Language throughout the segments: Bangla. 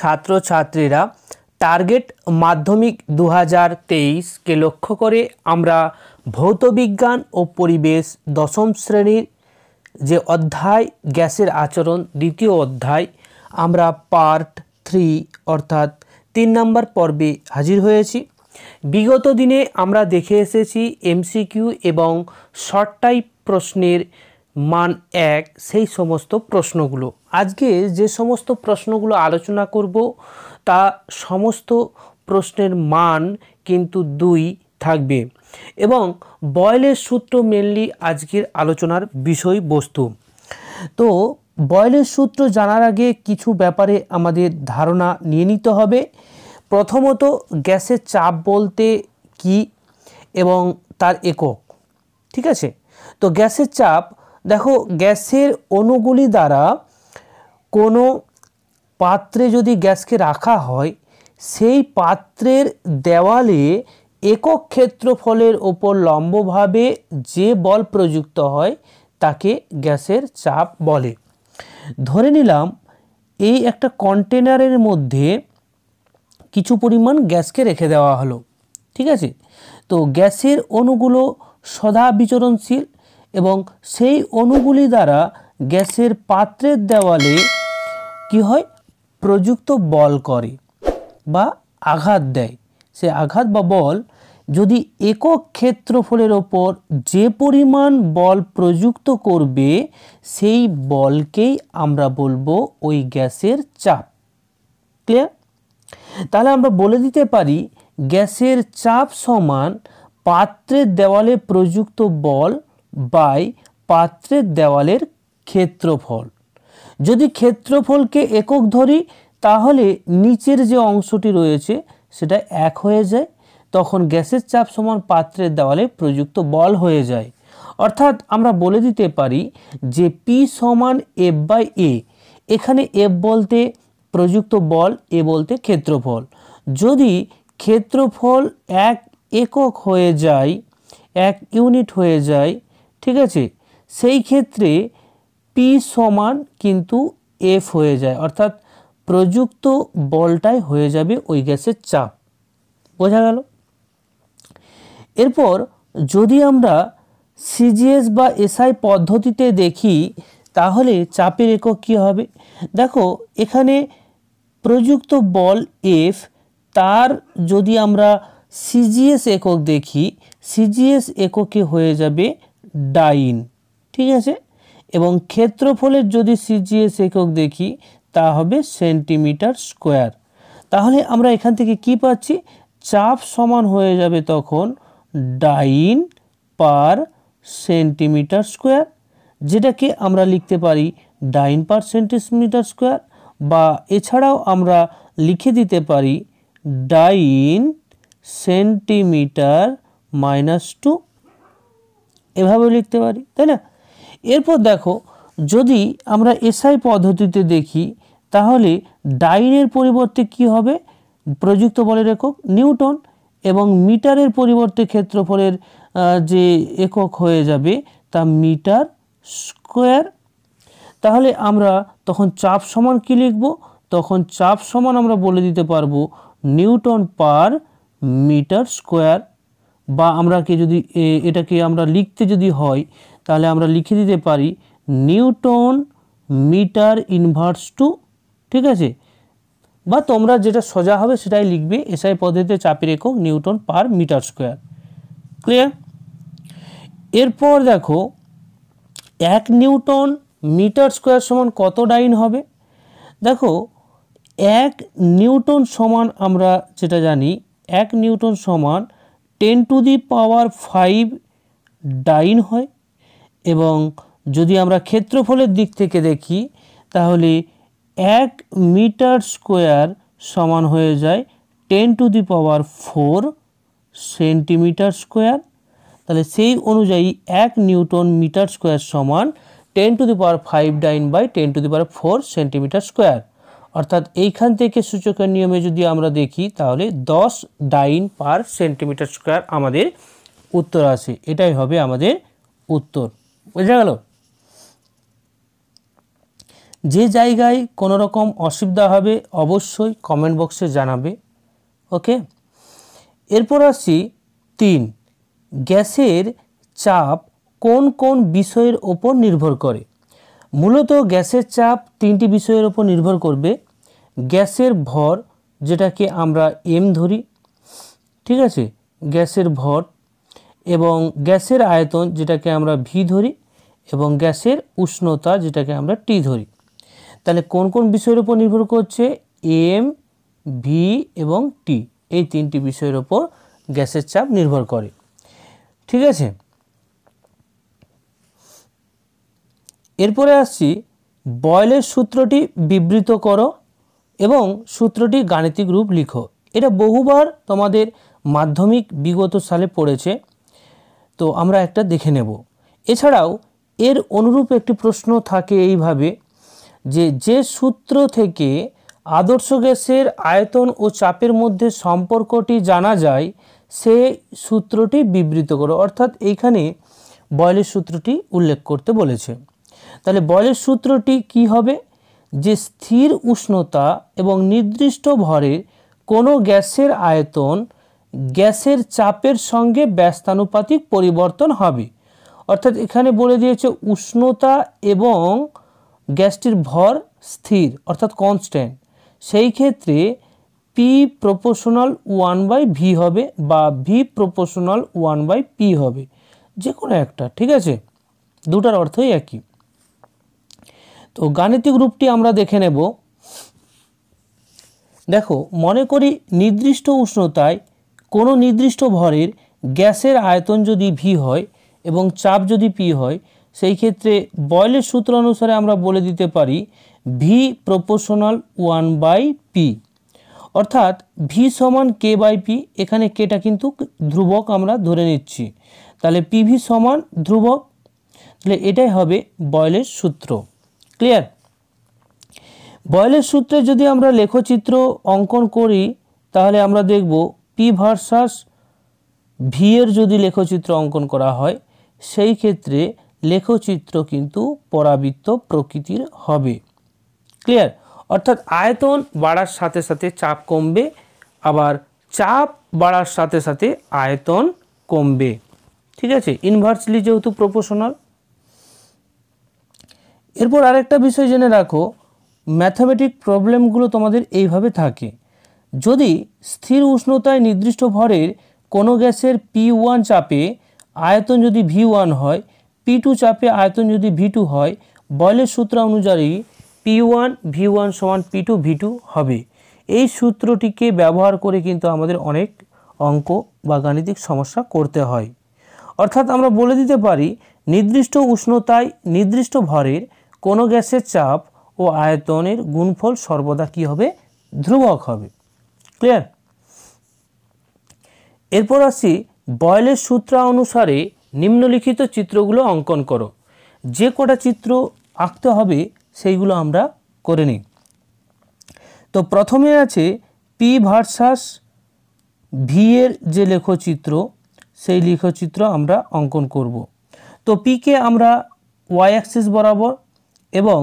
ছাত্রছাত্রীরা টার্গেট মাধ্যমিক দু কে লক্ষ্য করে আমরা ভৌতবিজ্ঞান ও পরিবেশ দশম শ্রেণীর যে অধ্যায় গ্যাসের আচরণ দ্বিতীয় অধ্যায় আমরা পার্ট থ্রি অর্থাৎ তিন নম্বর পর্বে হাজির হয়েছি বিগত দিনে আমরা দেখে এসেছি এমসিকিউ এবং শর্ট টাইপ প্রশ্নের মান এক সেই সমস্ত প্রশ্নগুলো আজকে যে সমস্ত প্রশ্নগুলো আলোচনা করব তা সমস্ত প্রশ্নের মান কিন্তু দুই থাকবে এবং বয়লের সূত্র মেনলি আজকের আলোচনার বিষয়বস্তু তো বয়লের সূত্র জানার আগে কিছু ব্যাপারে আমাদের ধারণা নিয়ে নিতে হবে প্রথমত গ্যাসের চাপ বলতে কি এবং তার একক ঠিক আছে তো গ্যাসের চাপ দেখো গ্যাসের অণুগুলি দ্বারা কোনো পাত্রে যদি গ্যাসকে রাখা হয় সেই পাত্রের দেওয়ালে একক ক্ষেত্রফলের ওপর লম্বভাবে যে বল প্রযুক্ত হয় তাকে গ্যাসের চাপ বলে ধরে নিলাম এই একটা কন্টেনারের মধ্যে কিছু পরিমাণ গ্যাসকে রেখে দেওয়া হলো ঠিক আছে তো গ্যাসের অণুগুলো সদা বিচরণশীল এবং সেই অণুগুলি দ্বারা গ্যাসের পাত্রের দেওয়ালে কি হয় প্রযুক্ত বল করে বা আঘাত দেয় সে আঘাত বা বল যদি একক ক্ষেত্রফলের ওপর যে পরিমাণ বল প্রযুক্ত করবে সেই বলকেই আমরা বলবো ওই গ্যাসের চাপ ক্লিয়ার তাহলে আমরা বলে দিতে পারি গ্যাসের চাপ সমান পাত্রের দেওয়ালে প্রযুক্ত বল বাই পাত্রের দেওয়ালের ক্ষেত্রফল যদি ক্ষেত্রফলকে একক ধরি তাহলে নিচের যে অংশটি রয়েছে সেটা এক হয়ে যায় তখন গ্যাসের চাপ সমান পাত্রের দেওয়ালে প্রযুক্ত বল হয়ে যায় অর্থাৎ আমরা বলে দিতে পারি যে পি সমান এফ বাই এ এখানে এফ বলতে প্রযুক্ত বল এ বলতে ক্ষেত্রফল যদি ক্ষেত্রফল এক একক হয়ে যায় এক ইউনিট হয়ে যায় ঠিক আছে সেই ক্ষেত্রে পি সমান কিন্তু এফ হয়ে যায় অর্থাৎ প্রযুক্ত বলটাই হয়ে যাবে ওই গ্যাসের চাপ বোঝা গেল এরপর যদি আমরা সিজিএস বা এসআই পদ্ধতিতে দেখি তাহলে চাপের একক কী হবে দেখো এখানে প্রযুক্ত বল এফ তার যদি আমরা সিজিএস একক দেখি সিজিএস এককে হয়ে যাবে ডাইন ঠিক আছে এবং ক্ষেত্রফলের যদি সিজিএস একক দেখি তা হবে সেন্টিমিটার স্কোয়ার তাহলে আমরা এখান থেকে কি পাচ্ছি চাপ সমান হয়ে যাবে তখন ডাইন পার সেন্টিমিটার স্কোয়ার যেটাকে আমরা লিখতে পারি ডাইন পার সেন্টিমিটার স্কোয়ার বা এছাড়াও আমরা লিখে দিতে পারি ডাইন সেন্টিমিটার মাইনাস টু এভাবে লিখতে পারি তাই না এরপর দেখো যদি আমরা এসআই পদ্ধতিতে দেখি তাহলে ডাইনের পরিবর্তে কি হবে প্রযুক্ত বলের একক নিউটন এবং মিটারের পরিবর্তে ক্ষেত্রফলের যে একক হয়ে যাবে তা মিটার স্কোয়ার তাহলে আমরা তখন চাপ সমান কি লিখব তখন চাপ সমান আমরা বলে দিতে পারবো নিউটন পার মিটার স্কোয়ার বা আমরাকে যদি এটাকে আমরা লিখতে যদি হয় তাহলে আমরা লিখে দিতে পারি নিউটন মিটার ইনভার্স টু ঠিক আছে বা তোমরা যেটা সোজা হবে সেটাই লিখবে এসআই পদ্ধতিতে চাপের একক newton per metre square clear এরপর দেখো এক নিউটন মিটার স্কোয়ার সমান কত ডাইন হবে দেখো এক নিউটন সমান আমরা যেটা জানি এক নিউটন সমান ten to the power five dyne হয় এবং যদি আমরা ক্ষেত্রফলের দিক থেকে দেখি তাহলে এক মিটার স্কোয়ার সমান হয়ে যায় ten to the power four centimetre square তাহলে সেই অনুযায়ী এক নিউটন মিটার স্কোয়ার সমান ten to the power five dyne by ten to the power four centimetre square অর্থাৎ এইখান থেকে সূচকের নিয়মে যদি আমরা দেখি তাহলে দশ ডাইন পার সেন্টিমিটার স্কোয়ার আমাদের উত্তর আছে এটাই হবে আমাদের উত্তর বোঝা গেল যে জায়গায় কোনো রকম অসুবিধা হবে অবশ্যই কমেন্ট বক্সে জানাবে ওকে এরপর আসছি তিন গ্যাসের চাপ কোন কোন বিষয়ের ওপর নির্ভর করে মূলত গ্যাসের চাপ তিনটি বিষয়ের ওপর নির্ভর করবে গ্যাসের ভর যেটাকে আমরা এম ধরি ঠিক আছে গ্যাসের ভর এবং গ্যাসের আয়তন যেটাকে আমরা ভি ধরি এবং গ্যাসের উষ্ণতা যেটাকে আমরা টি ধরি তাহলে কোন কোন বিষয়ের উপর নির্ভর করছে এম ভি এবং টি এই তিনটি বিষয়ের ওপর গ্যাসের চাপ নির্ভর করে ঠিক আছে এরপরে আসছি বয়লের সূত্রটি বিবৃত করো এবং সূত্রটি গাণিতিক রূপ লিখো এটা বহুবার তোমাদের মাধ্যমিক বিগত সালে পড়েছে তো আমরা একটা দেখে নেব এছাড়াও এর অনুরূপ একটি প্রশ্ন থাকে এইভাবে যে যে সূত্র থেকে আদর্শ গ্যাসের আয়তন ও চাপের মধ্যে সম্পর্কটি জানা যায় সে সূত্রটি বিবৃত করো অর্থাৎ এইখানে বয়লের সূত্রটি উল্লেখ করতে বলেছে তাহলে বলের সূত্রটি কি হবে যে স্থির উষ্ণতা এবং নির্দিষ্ট ভরের কোনো গ্যাসের আয়তন গ্যাসের চাপের সঙ্গে ব্যস্তানুপাতিক পরিবর্তন হবে অর্থাৎ এখানে বলে দিয়েছে উষ্ণতা এবং গ্যাসটির ভর স্থির অর্থাৎ কনস্ট্যান্ট সেই ক্ষেত্রে P proportional one by V হবে বা V proportional one by P হবে যে কোনো একটা ঠিক আছে দুটার অর্থই একই তো গাণিতিক রূপটি আমরা দেখে নেব দেখো মনে করি নির্দিষ্ট উষ্ণতায় কোনো নির্দিষ্ট ভরের গ্যাসের আয়তন যদি ভি হয় এবং চাপ যদি পি হয় সেই ক্ষেত্রে বয়লের সূত্র অনুসারে আমরা বলে দিতে পারি V proportional one by P অর্থাৎ ভি সমান কে বাই পি এখানে কেটা কিন্তু ধ্রুবক আমরা ধরে নিচ্ছি তাহলে পিভি সমান ধ্রুবক তাহলে এটাই হবে বয়লের সূত্র ক্লিয়ার বয়েলের সূত্রে যদি আমরা লেখচিত্র অঙ্কন করি তাহলে আমরা দেখব পি ভার্সাস ভি এর যদি লেখচিত্র অঙ্কন করা হয় সেই ক্ষেত্রে লেখচিত্র কিন্তু পরাবৃত্ত প্রকৃতির হবে ক্লিয়ার অর্থাৎ আয়তন বাড়ার সাথে সাথে চাপ কমবে আবার চাপ বাড়ার সাথে সাথে আয়তন কমবে ঠিক আছে ইনভার্সলি যেহেতু প্রপোশনাল এরপর আরেকটা বিষয় জেনে রাখো ম্যাথামেটিক প্রবলেমগুলো তোমাদের এইভাবে থাকে যদি স্থির উষ্ণতায় নির্দিষ্ট ভরের কোনো গ্যাসের পি ওয়ান চাপে আয়তন যদি ভি ওয়ান হয় পি টু চাপে আয়তন যদি ভি টু হয় বয়লের সূত্র অনুযায়ী পি ওয়ান ভি ওয়ান সমান পি টু ভি টু হবে এই সূত্রটিকে ব্যবহার করে কিন্তু আমাদের অনেক অঙ্ক বা গাণিতিক সমস্যা করতে হয় অর্থাৎ আমরা বলে দিতে পারি নির্দিষ্ট উষ্ণতায় নির্দিষ্ট ভরের কোনো গ্যাসের চাপ ও আয়তনের গুণফল সর্বদা কি হবে ধ্রুবক হবে ক্লিয়ার এরপর আসি বয়েলের সূত্র অনুসারে নিম্নলিখিত চিত্রগুলো অঙ্কন করো যে কটা চিত্র আঁকতে হবে সেইগুলো আমরা করে নিই তো প্রথমে আছে পি ভার্সাস ভি এর যে লেখচিত্র সেই লেখচিত্র আমরা অঙ্কন করব তো পিকে আমরা ওয়াই অ্যাক্সিস বরাবর এবং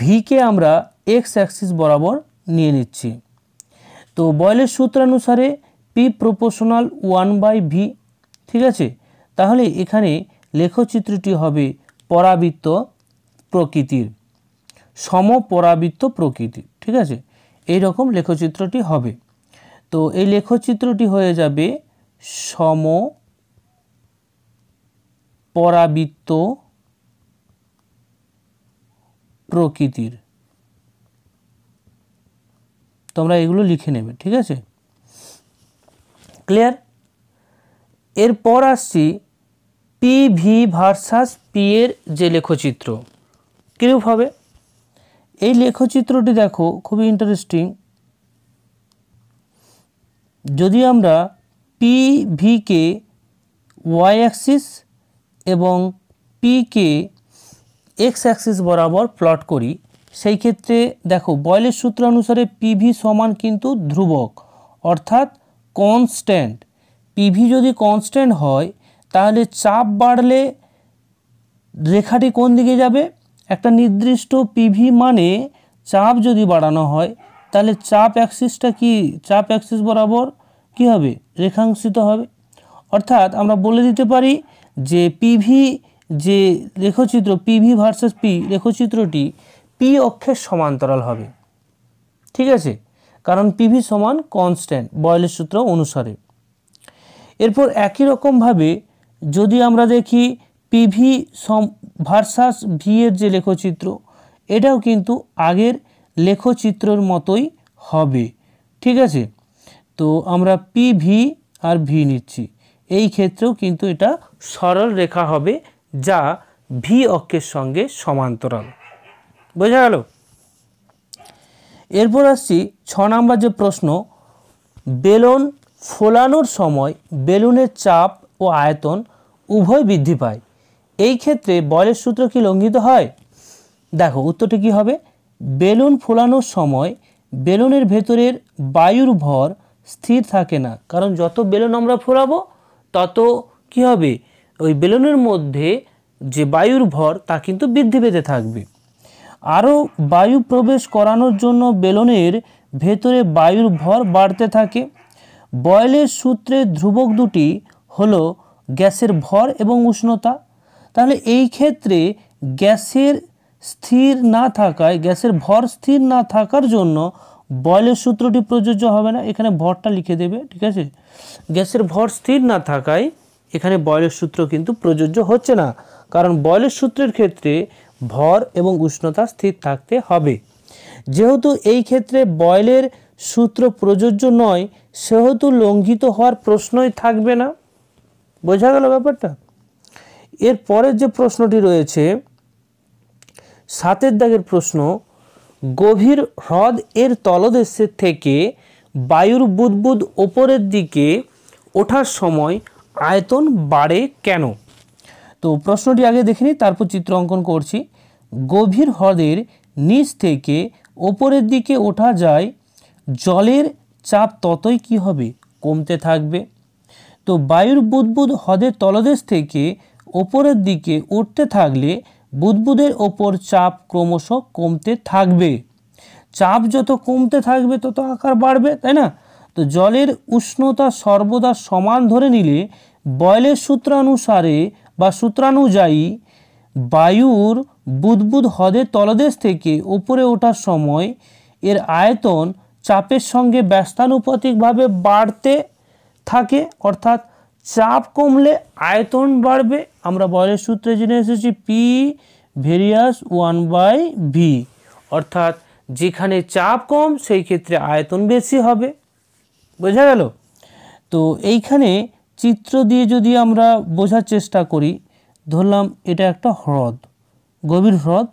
ভিকে আমরা এক্স অ্যাক্সিস বরাবর নিয়ে নিচ্ছি তো বয়েলের সূত্রানুসারে P proportional one by V ঠিক আছে তাহলে এখানে লেখচিত্রটি হবে পরাবৃত্ত প্রকৃতির সমপরাবৃত্ত প্রকৃতি ঠিক আছে এই রকম লেখচিত্রটি হবে তো এই লেখচিত্রটি হয়ে যাবে সম পরাবৃত্ত প্রকৃতির তোমরা এগুলো লিখে নেবে ঠিক আছে ক্লিয়ার এরপর আসছি পি ভি ভার্সাস পি এর যে লেখচিত্র কীরূপ হবে এই লেখচিত্রটি দেখো খুবই ইন্টারেস্টিং যদি আমরা পি ভিকে ওয়াই অ্যাক্সিস এবং পিকে এক্স অ্যাক্সিস বরাবর প্লট করি সেই ক্ষেত্রে দেখো বয়লের সূত্র অনুসারে পিভি সমান কিন্তু ধ্রুবক অর্থাৎ কনস্ট্যান্ট পিভি যদি কনস্ট্যান্ট হয় তাহলে চাপ বাড়লে রেখাটি কোন দিকে যাবে একটা নির্দিষ্ট পিভি মানে চাপ যদি বাড়ানো হয় তাহলে চাপ অ্যাক্সিসটা কি চাপ অ্যাক্সিস বরাবর কি হবে রেখাংশিত হবে অর্থাৎ আমরা বলে দিতে পারি যে পিভি যে লেখচিত্র ভি ভার্সেস পি লেখচিত্রটি পি অক্ষের সমান্তরাল হবে ঠিক আছে কারণ পিভি সমান কনস্ট্যান্ট বয়লের সূত্র অনুসারে এরপর একই রকমভাবে যদি আমরা দেখি পিভি সম ভার্সাস ভি এর যে লেখচিত্র এটাও কিন্তু আগের লেখচিত্রর মতোই হবে ঠিক আছে তো আমরা পি ভি আর ভি নিচ্ছি এই ক্ষেত্রেও কিন্তু এটা সরল রেখা হবে যা ভি অক্ষের সঙ্গে সমান্তরাল বোঝা গেল এরপর আসছি ছ নম্বর যে প্রশ্ন বেলুন ফোলানোর সময় বেলুনের চাপ ও আয়তন উভয় বৃদ্ধি পায় এই ক্ষেত্রে বলের সূত্র কি লঙ্ঘিত হয় দেখো উত্তরটি কী হবে বেলুন ফোলানোর সময় বেলুনের ভেতরের বায়ুর ভর স্থির থাকে না কারণ যত বেলুন আমরা ফোলাবো তত কি হবে ওই বেলুনের মধ্যে যে বায়ুর ভর তা কিন্তু বৃদ্ধি পেতে থাকবে আরও বায়ু প্রবেশ করানোর জন্য বেলুনের ভেতরে বায়ুর ভর বাড়তে থাকে বয়েলের সূত্রে ধ্রুবক দুটি হলো গ্যাসের ভর এবং উষ্ণতা তাহলে এই ক্ষেত্রে গ্যাসের স্থির না থাকায় গ্যাসের ভর স্থির না থাকার জন্য বয়েলের সূত্রটি প্রযোজ্য হবে না এখানে ভরটা লিখে দেবে ঠিক আছে গ্যাসের ভর স্থির না থাকায় এখানে বয়লের সূত্র কিন্তু প্রযোজ্য হচ্ছে না কারণ বয়লের সূত্রের ক্ষেত্রে ভর এবং উষ্ণতা স্থির থাকতে হবে যেহেতু এই ক্ষেত্রে বয়লের সূত্র প্রযোজ্য নয় সেহেতু লঙ্ঘিত হওয়ার প্রশ্নই থাকবে না বোঝা গেল ব্যাপারটা এর পরের যে প্রশ্নটি রয়েছে সাতের দাগের প্রশ্ন গভীর হ্রদ এর তলদেশে থেকে বায়ুর বুদবুদ ওপরের দিকে ওঠার সময় আয়তন বাড়ে কেন তো প্রশ্নটি আগে দেখে নিই তারপর চিত্র অঙ্কন করছি গভীর হ্রদের নিচ থেকে ওপরের দিকে ওঠা যায় জলের চাপ ততই কি হবে কমতে থাকবে তো বায়ুর বুদবুদ হ্রদের তলদেশ থেকে ওপরের দিকে উঠতে থাকলে বুদবুদের ওপর চাপ ক্রমশ কমতে থাকবে চাপ যত কমতে থাকবে তত আকার বাড়বে তাই না তো জলের উষ্ণতা সর্বদা সমান ধরে নিলে বয়লের সূত্রানুসারে বা সূত্রানুযায়ী বায়ুর বুদবুদ হ্রদের তলদেশ থেকে উপরে ওঠার সময় এর আয়তন চাপের সঙ্গে ব্যস্তানুপাতিকভাবে বাড়তে থাকে অর্থাৎ চাপ কমলে আয়তন বাড়বে আমরা বয়লের সূত্রে জেনে এসেছি P varies one by V অর্থাৎ যেখানে চাপ কম সেই ক্ষেত্রে আয়তন বেশি হবে বোঝা গেল তো এইখানে চিত্র দিয়ে যদি আমরা বোঝার চেষ্টা করি ধরলাম এটা একটা হ্রদ গভীর হ্রদ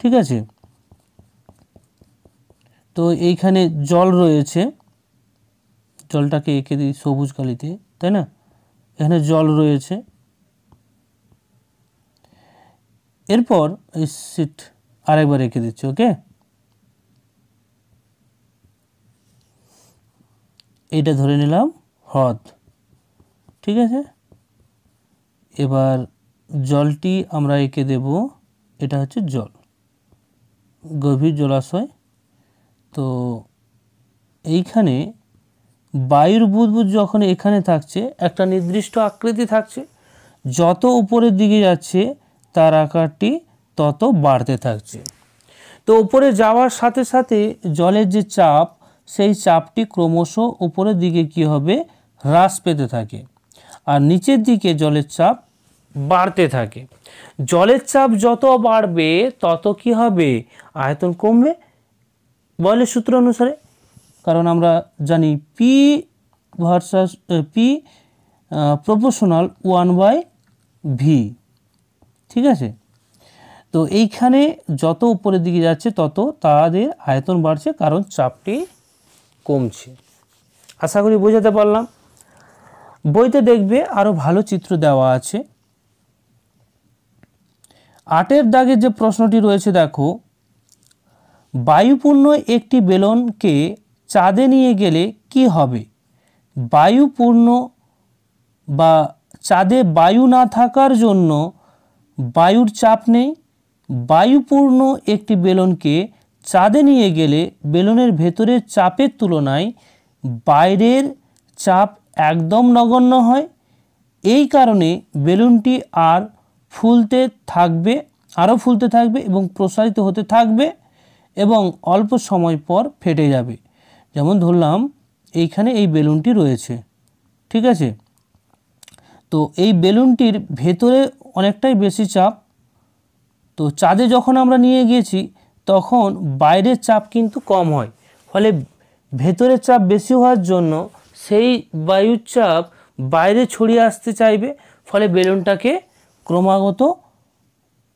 ঠিক আছে তো এইখানে জল রয়েছে জলটাকে এঁকে দিই সবুজ কালিতে তাই না এখানে জল রয়েছে এরপর এই সিট আরেকবার এঁকে দিচ্ছি ওকে এটা ধরে নিলাম হ্রদ ঠিক আছে এবার জলটি আমরা একে দেব এটা হচ্ছে জল গভীর জলাশয় তো এইখানে বায়ুর বুদবুদ যখন এখানে থাকছে একটা নির্দিষ্ট আকৃতি থাকছে যত উপরের দিকে যাচ্ছে তার আকারটি তত বাড়তে থাকছে তো উপরে যাওয়ার সাথে সাথে জলের যে চাপ সেই চাপটি ক্রমশ উপরের দিকে কি হবে হ্রাস পেতে থাকে আর নিচের দিকে জলের চাপ বাড়তে থাকে জলের চাপ যত বাড়বে তত কি হবে আয়তন কমবে বয়লের সূত্র অনুসারে কারণ আমরা জানি P versus P proportional one by V ঠিক আছে তো এইখানে যত উপরের দিকে যাচ্ছে তত তাদের আয়তন বাড়ছে কারণ চাপটি কমছে আশা করি বোঝাতে পারলাম বইতে দেখবে আরও ভালো চিত্র দেওয়া আছে আটের দাগে যে প্রশ্নটি রয়েছে দেখো বায়ুপূর্ণ একটি বেলনকে চাঁদে নিয়ে গেলে কি হবে বায়ুপূর্ণ বা চাঁদে বায়ু না থাকার জন্য বায়ুর চাপ নেই বায়ুপূর্ণ একটি বেলনকে চাঁদে নিয়ে গেলে বেলুনের ভেতরের চাপের তুলনায় বাইরের চাপ একদম নগণ্য হয় এই কারণে বেলুনটি আর ফুলতে থাকবে আরও ফুলতে থাকবে এবং প্রসারিত হতে থাকবে এবং অল্প সময় পর ফেটে যাবে যেমন ধরলাম এইখানে এই বেলুনটি রয়েছে ঠিক আছে তো এই বেলুনটির ভেতরে অনেকটাই বেশি চাপ তো চাঁদে যখন আমরা নিয়ে গিয়েছি তখন বাইরের চাপ কিন্তু কম হয় ফলে ভেতরের চাপ বেশি হওয়ার জন্য সেই বায়ুর চাপ বাইরে ছড়িয়ে আসতে চাইবে ফলে বেলুনটাকে ক্রমাগত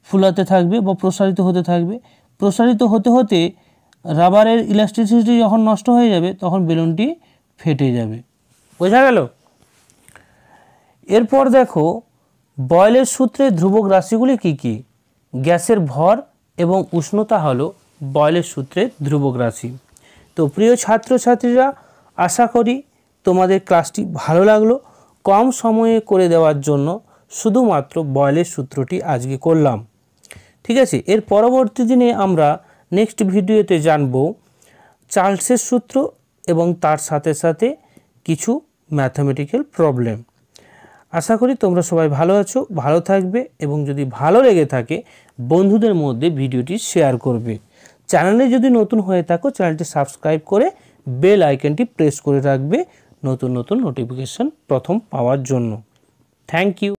ফুলাতে থাকবে বা প্রসারিত হতে থাকবে প্রসারিত হতে হতে রাবারের ইলাস্ট্রিসিটি যখন নষ্ট হয়ে যাবে তখন বেলুনটি ফেটে যাবে বোঝা গেল এরপর দেখো বয়েলের সূত্রে ধ্রুবক রাশিগুলি কি কি গ্যাসের ভর এবং উষ্ণতা হলো বয়লের সূত্রের ধ্রুবক রাশি তো প্রিয় ছাত্রছাত্রীরা আশা করি তোমাদের ক্লাসটি ভালো লাগলো কম সময়ে করে দেওয়ার জন্য শুধুমাত্র বয়লের সূত্রটি আজকে করলাম ঠিক আছে এর পরবর্তী দিনে আমরা নেক্সট ভিডিওতে জানব চার্লসের সূত্র এবং তার সাথে সাথে কিছু ম্যাথামেটিক্যাল প্রবলেম আশা করি তোমরা সবাই ভালো আছো ভালো থাকবে এবং যদি ভালো লেগে থাকে বন্ধুদের মধ্যে ভিডিওটি শেয়ার করবে চ্যানেলে যদি নতুন হয়ে থাকো চ্যানেলটি সাবস্ক্রাইব করে বেল আইকনটি প্রেস করে রাখবে নতুন নতুন নোটিফিকেশান প্রথম পাওয়ার জন্য থ্যাংক ইউ